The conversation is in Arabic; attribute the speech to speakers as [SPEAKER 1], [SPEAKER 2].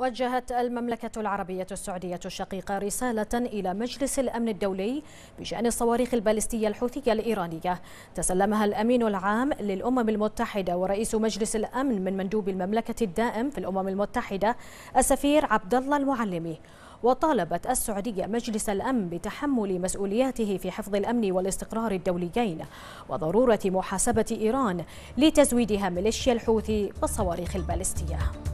[SPEAKER 1] وجهت
[SPEAKER 2] المملكة العربية السعودية الشقيقة رسالة إلى مجلس الأمن الدولي بشأن الصواريخ البالستية الحوثية الإيرانية تسلمها الأمين العام للأمم المتحدة ورئيس مجلس الأمن من مندوب المملكة الدائم في الأمم المتحدة السفير عبد الله المعلمي وطالبت السعودية مجلس الأمن بتحمل مسؤولياته في حفظ الأمن والاستقرار الدوليين وضرورة محاسبة إيران لتزويدها ميليشيا الحوثي بالصواريخ البالستية